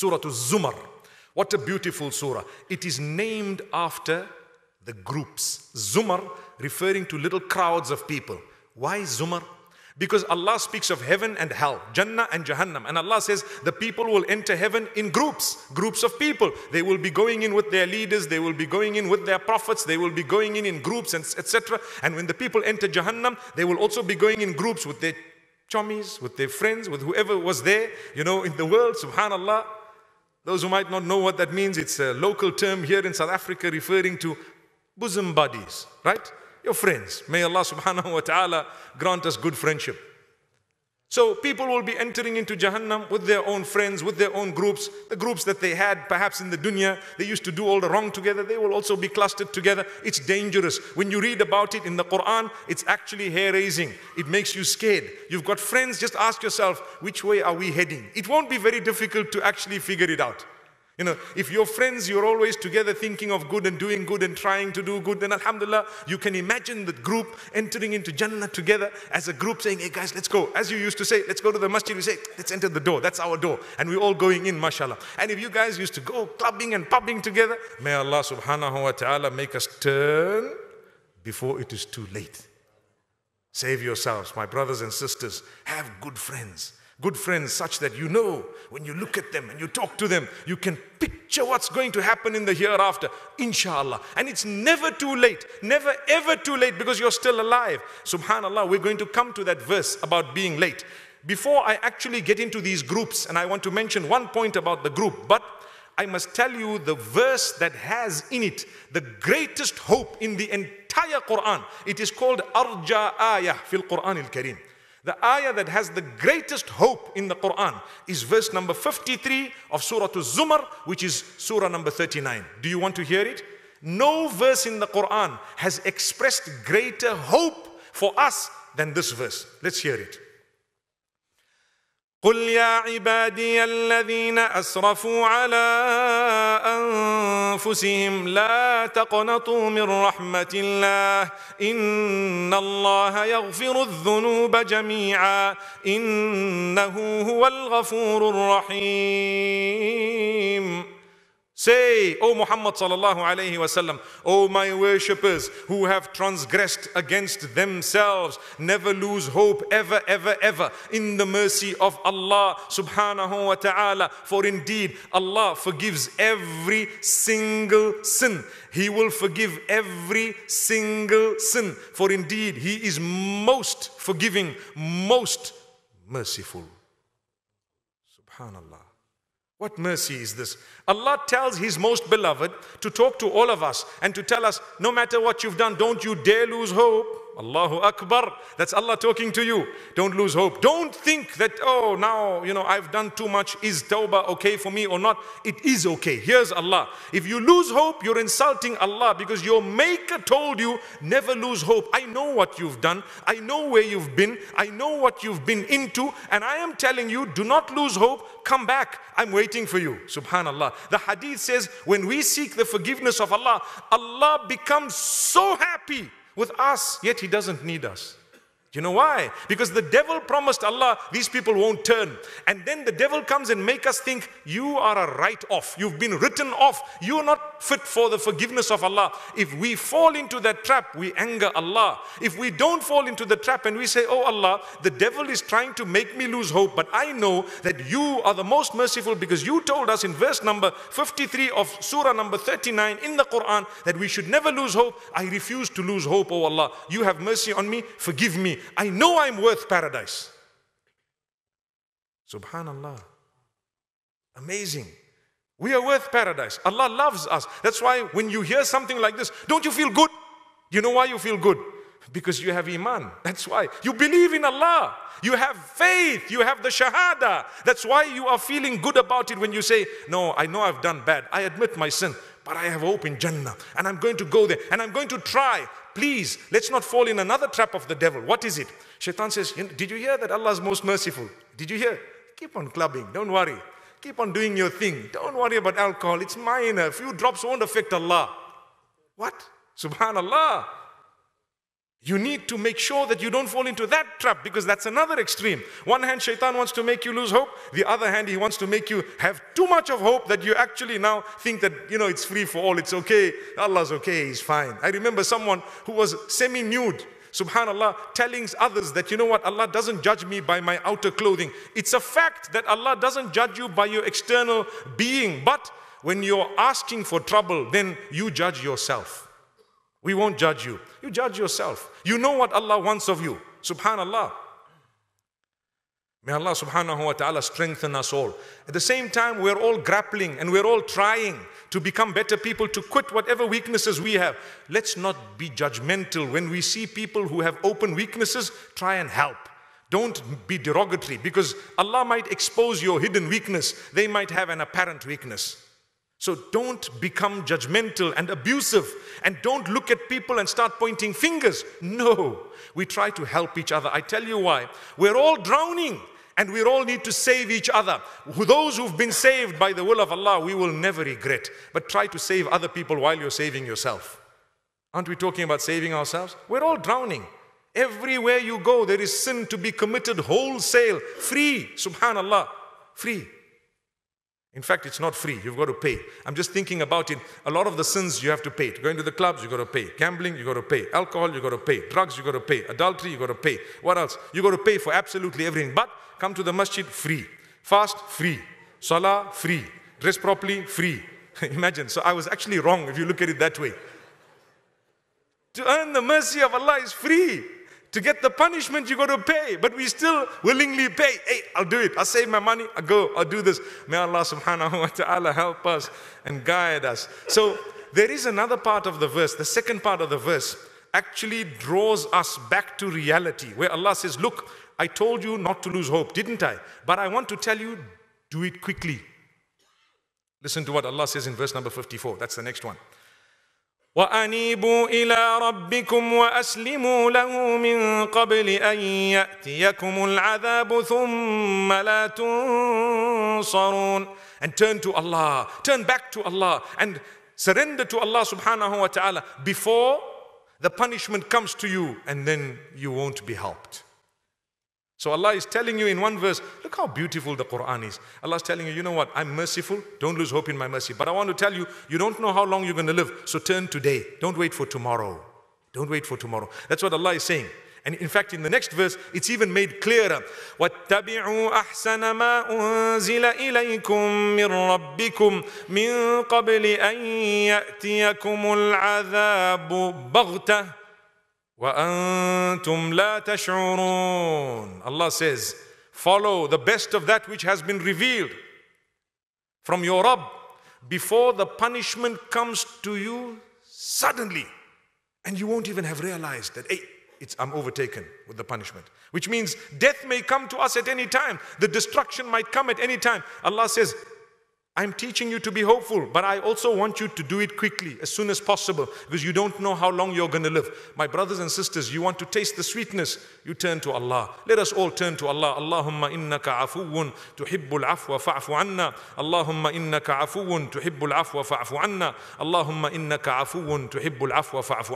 Surah Zumar. What a beautiful surah. It is named after the groups. Zumar referring to little crowds of people. Why Zumar? Because Allah speaks of heaven and hell, Jannah and Jahannam. And Allah says the people will enter heaven in groups, groups of people. They will be going in with their leaders, they will be going in with their prophets, they will be going in in groups, and etc. And when the people enter Jahannam, they will also be going in groups with their chummies, with their friends, with whoever was there, you know, in the world, subhanAllah. Those who might not know what that means, it's a local term here in South Africa referring to bosom buddies, right? Your friends. May Allah subhanahu wa ta'ala grant us good friendship. So people will be entering into Jahannam with their own friends, with their own groups, the groups that they had perhaps in the dunya, they used to do all the wrong together, they will also be clustered together. It's dangerous. When you read about it in the Quran, it's actually hair raising. It makes you scared. You've got friends, just ask yourself, which way are we heading? It won't be very difficult to actually figure it out. You know, if your friends, you're always together thinking of good and doing good and trying to do good, then Alhamdulillah, you can imagine the group entering into Jannah together as a group saying, hey guys, let's go. As you used to say, let's go to the masjid. You say, let's enter the door. That's our door. And we're all going in, mashallah. And if you guys used to go clubbing and pubbing together, may Allah subhanahu wa ta'ala make us turn before it is too late. Save yourselves, my brothers and sisters. Have good friends good friends such that you know when you look at them and you talk to them, you can picture what's going to happen in the hereafter, inshallah. And it's never too late, never ever too late because you're still alive. Subhanallah, we're going to come to that verse about being late. Before I actually get into these groups, and I want to mention one point about the group, but I must tell you the verse that has in it the greatest hope in the entire Quran. It is called Arja Ayah fil Quran al Kareem. The ayah that has the greatest hope in the Quran is verse number 53 of Surah Az-Zumar, which is Surah number 39. Do you want to hear it? No verse in the Quran has expressed greater hope for us than this verse. Let's hear it. قل يا عبادي الذين أسرفوا على أن أنفسهم لا تقنطوا من رحمة الله إن الله يغفر الذنوب جميعا إنه هو الغفور الرحيم Say, O Muhammad sallallahu alayhi wasallam, O my worshippers who have transgressed against themselves, never lose hope ever, ever, ever in the mercy of Allah subhanahu wa ta'ala. For indeed, Allah forgives every single sin. He will forgive every single sin. For indeed, He is most forgiving, most merciful. Subhanallah. What mercy is this? Allah tells His most beloved to talk to all of us and to tell us no matter what you've done, don't you dare lose hope. Allahu Akbar. That's Allah talking to you. Don't lose hope. Don't think that, oh, now, you know, I've done too much. Is tawbah okay for me or not? It is okay. Here's Allah. If you lose hope, you're insulting Allah because your maker told you, never lose hope. I know what you've done. I know where you've been. I know what you've been into. And I am telling you, do not lose hope. Come back. I'm waiting for you. Subhanallah. The hadith says, when we seek the forgiveness of Allah, Allah becomes so happy with us, yet he doesn't need us. Do you know why? Because the devil promised Allah, these people won't turn. And then the devil comes and make us think you are a write-off. You've been written off. You're not fit for the forgiveness of Allah. If we fall into that trap, we anger Allah. If we don't fall into the trap and we say, Oh Allah, the devil is trying to make me lose hope, but I know that you are the most merciful because you told us in verse number 53 of surah number 39 in the Quran that we should never lose hope. I refuse to lose hope, O Allah. You have mercy on me, forgive me. I know I'm worth paradise. Subhanallah. Amazing. We are worth paradise. Allah loves us. That's why when you hear something like this, don't you feel good? You know why you feel good? Because you have Iman. That's why. You believe in Allah. You have faith. You have the Shahada. That's why you are feeling good about it when you say, No, I know I've done bad. I admit my sin, but I have hope in Jannah. And I'm going to go there. And I'm going to try. Please, let's not fall in another trap of the devil. What is it? Shaitan says, Did you hear that Allah is most merciful? Did you hear? Keep on clubbing. Don't worry. Keep on doing your thing. Don't worry about alcohol. It's minor. A few drops won't affect Allah. What? Subhanallah. You need to make sure that you don't fall into that trap because that's another extreme. One hand, shaitan wants to make you lose hope. The other hand, he wants to make you have too much of hope that you actually now think that, you know, it's free for all, it's okay, Allah's okay, he's fine. I remember someone who was semi nude subhanAllah, telling others that, you know what, Allah doesn't judge me by my outer clothing. It's a fact that Allah doesn't judge you by your external being. But when you're asking for trouble, then you judge yourself. We won't judge you. You judge yourself. You know what Allah wants of you. Subhanallah. May Allah subhanahu wa ta'ala strengthen us all. At the same time, we're all grappling and we're all trying to become better people, to quit whatever weaknesses we have. Let's not be judgmental. When we see people who have open weaknesses, try and help. Don't be derogatory because Allah might expose your hidden weakness. They might have an apparent weakness. So don't become judgmental and abusive and don't look at people and start pointing fingers. No, we try to help each other. I tell you why. We're all drowning and we all need to save each other. Those who've been saved by the will of Allah, we will never regret. But try to save other people while you're saving yourself. Aren't we talking about saving ourselves? We're all drowning. Everywhere you go, there is sin to be committed wholesale, free, subhanallah, free. In fact, it's not free. You've got to pay. I'm just thinking about it. A lot of the sins you have to pay. Going to the clubs, you've got to pay. Gambling, you've got to pay. Alcohol, you've got to pay. Drugs, you've got to pay. Adultery, you've got to pay. What else? You've got to pay for absolutely everything. But come to the masjid, free. Fast, free. Salah, free. Dress properly, free. Imagine. So I was actually wrong if you look at it that way. To earn the mercy of Allah is free. To get the punishment, you got to pay, but we still willingly pay. Hey, I'll do it. I'll save my money. I'll go. I'll do this. May Allah subhanahu wa ta'ala help us and guide us. So there is another part of the verse, the second part of the verse actually draws us back to reality where Allah says, Look, I told you not to lose hope, didn't I? But I want to tell you, do it quickly. Listen to what Allah says in verse number 54. That's the next one. وانيبوا الى ربكم واسلموا له من قبل ان ياتيكم العذاب ثم لا تنصرون and turn to Allah turn back to Allah and surrender to Allah subhanahu wa ta'ala before the punishment comes to you and then you won't be helped So Allah is telling you in one verse, look how beautiful the Quran is. Allah is telling you, you know what, I'm merciful, don't lose hope in my mercy. But I want to tell you, you don't know how long you're going to live, so turn today. Don't wait for tomorrow. Don't wait for tomorrow. That's what Allah is saying. And in fact, in the next verse, it's even made clearer. وَاتَّبِعُوا أَحْسَنَ مَا أُنزِلَ إِلَيْكُم مِّن رَّبِّكُم مِّن قَبْلِ أَن يَأْتِيَكُمُ الْعَذَابُ بَغْتَةً وَأَنْتُمْ لَا تَشْعُرُونَ Allah says, follow the best of that which has been revealed from your Rabb before the punishment comes to you suddenly. And you won't even have realized that, hey, I'm overtaken with the punishment. Which means death may come to us at any time. The destruction might come at any time. Allah says, I'm teaching you to be hopeful, but I also want you to do it quickly, as soon as possible, because you don't know how long you're going to live. My brothers and sisters, you want to taste the sweetness, you turn to Allah. Let us all turn to Allah. Allahumma innaka afuun tuhibbul afwa fa'fu anna. Allahumma innaka afuun tuhibbul afwa fa'fu anna. Allahumma innaka afuun tuhibbul afwa fa'fu